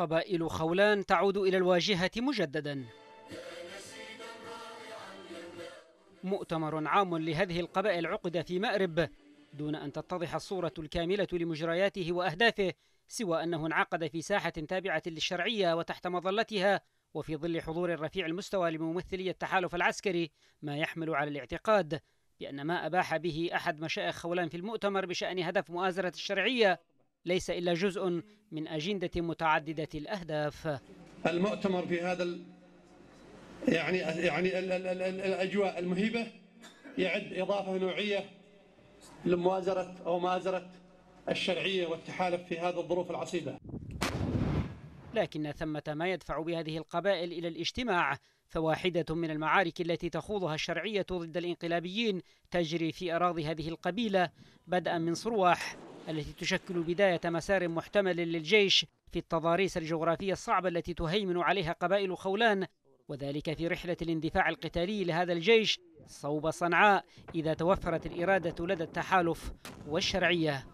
قبائل خولان تعود إلى الواجهة مجددا مؤتمر عام لهذه القبائل عقد في مأرب دون أن تتضح الصورة الكاملة لمجرياته وأهدافه سوى أنه انعقد في ساحة تابعة للشرعية وتحت مظلتها وفي ظل حضور رفيع المستوى لممثلي التحالف العسكري ما يحمل على الاعتقاد بأن ما أباح به أحد مشائخ خولان في المؤتمر بشأن هدف مؤازرة الشرعية ليس إلا جزء من أجندة متعددة الأهداف المؤتمر في هذا يعني يعني الأجواء المهيبة يعد إضافة نوعية لموازرة أو مازرة الشرعية والتحالف في هذه الظروف العصيبة لكن ثمة ما يدفع بهذه القبائل إلى الاجتماع فواحدة من المعارك التي تخوضها الشرعية ضد الإنقلابيين تجري في أراضي هذه القبيلة بدءا من صرواح التي تشكل بداية مسار محتمل للجيش في التضاريس الجغرافية الصعبة التي تهيمن عليها قبائل خولان وذلك في رحلة الاندفاع القتالي لهذا الجيش صوب صنعاء إذا توفرت الإرادة لدى التحالف والشرعية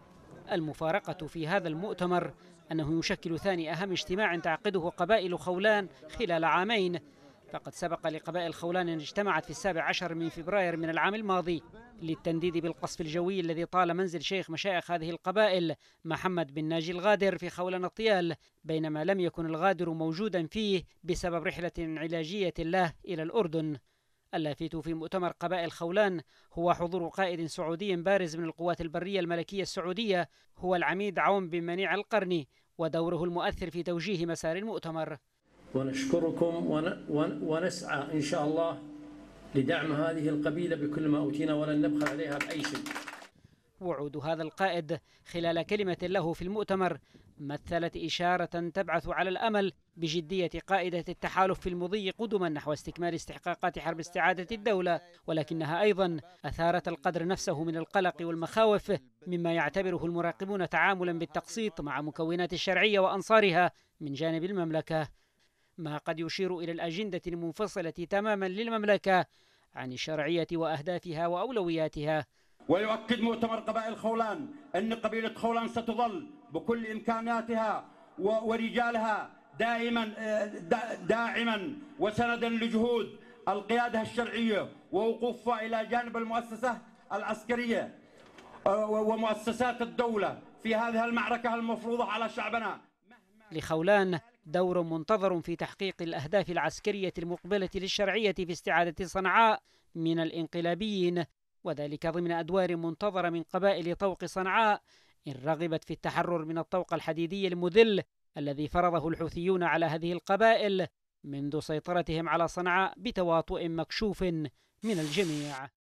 المفارقة في هذا المؤتمر أنه يشكل ثاني أهم اجتماع تعقده قبائل خولان خلال عامين فقد سبق لقبائل خولان أن اجتمعت في السابع عشر من فبراير من العام الماضي للتنديد بالقصف الجوي الذي طال منزل شيخ مشايخ هذه القبائل محمد بن ناجي الغادر في خولان الطيال بينما لم يكن الغادر موجودا فيه بسبب رحلة علاجية له إلى الأردن اللافت في مؤتمر قبائل خولان هو حضور قائد سعودي بارز من القوات البرية الملكية السعودية هو العميد عون بن منيع القرني ودوره المؤثر في توجيه مسار المؤتمر ونشكركم ونسعى إن شاء الله لدعم هذه القبيلة بكل ما أوتينا ولن نبخل عليها بأي شيء وعود هذا القائد خلال كلمة له في المؤتمر مثلت إشارة تبعث على الأمل بجدية قائدة التحالف في المضي قدما نحو استكمال استحقاقات حرب استعادة الدولة ولكنها أيضا أثارت القدر نفسه من القلق والمخاوف مما يعتبره المراقبون تعاملا بالتقسيط مع مكونات الشرعية وأنصارها من جانب المملكة ما قد يشير إلى الأجندة المنفصلة تماما للمملكة عن الشرعية وأهدافها وأولوياتها ويؤكد مؤتمر قبائل خولان أن قبيلة خولان ستظل بكل إمكاناتها ورجالها دائما آه، داعما وسندا لجهود القيادة الشرعية ووقوفها إلى جانب المؤسسة العسكرية آه، ومؤسسات الدولة في هذه المعركة المفروضة على شعبنا لخولان دور منتظر في تحقيق الأهداف العسكرية المقبلة للشرعية في استعادة صنعاء من الإنقلابيين وذلك ضمن أدوار منتظرة من قبائل طوق صنعاء إن رغبت في التحرر من الطوق الحديدي المذل الذي فرضه الحوثيون على هذه القبائل منذ سيطرتهم على صنعاء بتواطؤ مكشوف من الجميع